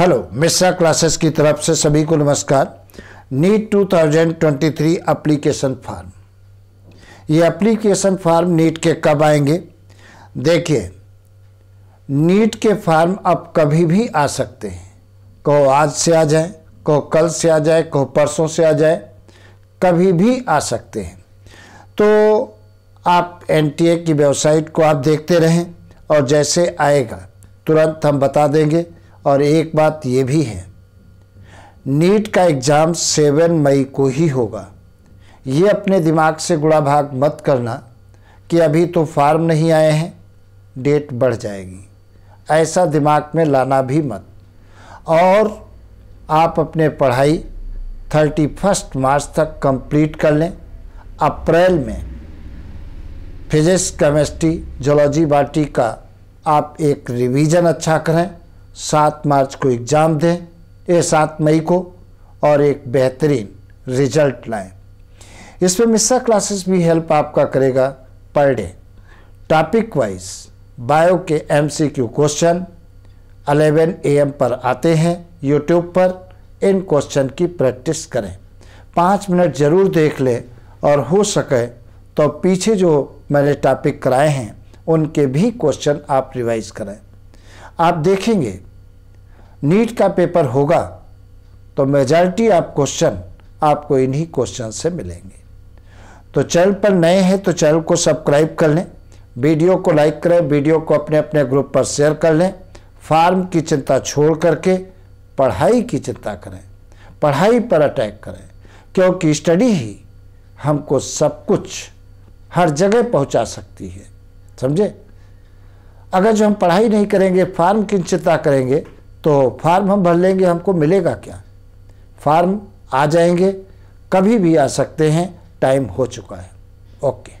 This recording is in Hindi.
हेलो मिश्रा क्लासेस की तरफ से सभी को नमस्कार नीट 2023 एप्लीकेशन फार्म ये एप्लीकेशन फार्म नीट के कब आएंगे देखिए नीट के फार्म अब कभी भी आ सकते हैं कहो आज से आ जाए कहो कल से आ जाए कहो परसों से आ जाए कभी भी आ सकते हैं तो आप एन की वेबसाइट को आप देखते रहें और जैसे आएगा तुरंत हम बता देंगे और एक बात ये भी है नीट का एग्ज़ाम सेवन मई को ही होगा ये अपने दिमाग से गुड़ा भाग मत करना कि अभी तो फार्म नहीं आए हैं डेट बढ़ जाएगी ऐसा दिमाग में लाना भी मत और आप अपने पढ़ाई थर्टी फर्स्ट मार्च तक कंप्लीट कर लें अप्रैल में फिजिक्स केमिस्ट्री जोलॉजी बाटी का आप एक रिवीजन अच्छा करें सात मार्च को एग्ज़ाम दें ये सात मई को और एक बेहतरीन रिजल्ट लाएं इसमें मिस्सा क्लासेस भी हेल्प आपका करेगा per day topic wise bio के एमसीक्यू क्वेश्चन 11 एम पर आते हैं यूट्यूब पर इन क्वेश्चन की प्रैक्टिस करें पाँच मिनट ज़रूर देख लें और हो सके तो पीछे जो मैंने टॉपिक कराए हैं उनके भी क्वेश्चन आप रिवाइज करें आप देखेंगे नीट का पेपर होगा तो मेजॉरिटी ऑफ क्वेश्चन आपको इन्हीं क्वेश्चन से मिलेंगे तो चैनल पर नए हैं तो चैनल को सब्सक्राइब कर लें वीडियो को लाइक करें वीडियो को अपने अपने ग्रुप पर शेयर कर लें फार्म की चिंता छोड़ करके पढ़ाई की चिंता करें पढ़ाई पर अटैक करें क्योंकि स्टडी ही हमको सब कुछ हर जगह पहुंचा सकती है समझे अगर जो हम पढ़ाई नहीं करेंगे फार्म किंचिता करेंगे तो फार्म हम भर लेंगे हमको मिलेगा क्या फार्म आ जाएंगे कभी भी आ सकते हैं टाइम हो चुका है ओके